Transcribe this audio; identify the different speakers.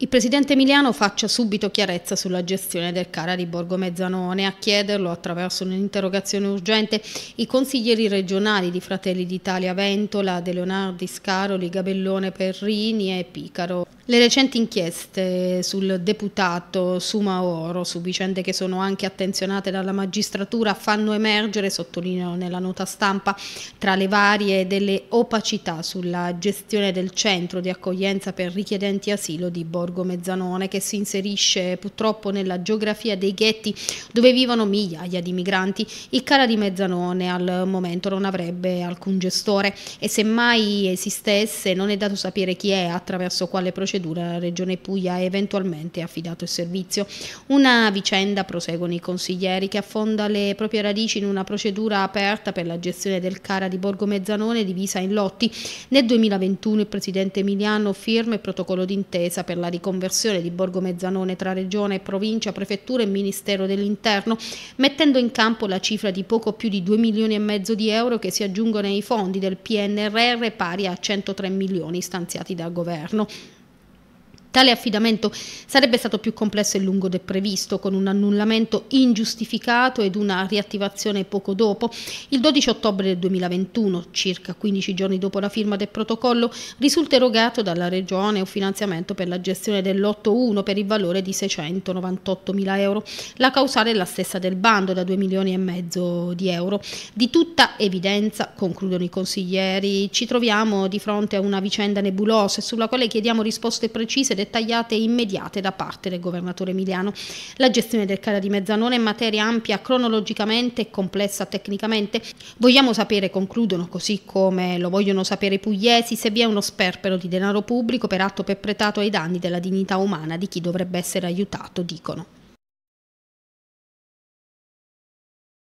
Speaker 1: Il presidente Emiliano faccia subito chiarezza sulla gestione del Cara di Borgo Mezzanone. A chiederlo attraverso un'interrogazione urgente i consiglieri regionali di Fratelli d'Italia Ventola, De Leonardi, Scaroli, Gabellone, Perrini e Picaro. Le recenti inchieste sul deputato Sumaoro su vicende che sono anche attenzionate dalla magistratura fanno emergere, sottolineo nella nota stampa, tra le varie delle opacità sulla gestione del centro di accoglienza per richiedenti asilo di Borgo Mezzanone che si inserisce purtroppo nella geografia dei ghetti dove vivono migliaia di migranti. Il Cara di Mezzanone al momento non avrebbe alcun gestore e se mai esistesse non è dato sapere chi è attraverso quale procedura procedura Regione Puglia ha eventualmente affidato il servizio. Una vicenda, proseguono i consiglieri, che affonda le proprie radici in una procedura aperta per la gestione del Cara di Borgo Mezzanone divisa in lotti. Nel 2021 il presidente Emiliano firma il protocollo d'intesa per la riconversione di Borgo Mezzanone tra Regione, Provincia, Prefettura e Ministero dell'Interno, mettendo in campo la cifra di poco più di 2 milioni e mezzo di euro che si aggiungono ai fondi del PNRR pari a 103 milioni stanziati dal governo. Tale affidamento sarebbe stato più complesso e lungo del previsto, con un annullamento ingiustificato ed una riattivazione poco dopo. Il 12 ottobre del 2021, circa 15 giorni dopo la firma del protocollo, risulta erogato dalla Regione un finanziamento per la gestione dell8 1 per il valore di 698 mila euro. La causale è la stessa del bando, da 2 milioni e mezzo di euro. Di tutta evidenza, concludono i consiglieri, ci troviamo di fronte a una vicenda nebulosa sulla quale chiediamo risposte precise dettagliate e immediate da parte del governatore Emiliano. La gestione del Cara di Mezzanone è materia ampia cronologicamente e complessa tecnicamente. Vogliamo sapere, concludono, così come lo vogliono sapere i pugliesi, se vi è uno sperpero di denaro pubblico per atto perpetrato ai danni della dignità umana di chi dovrebbe essere aiutato, dicono.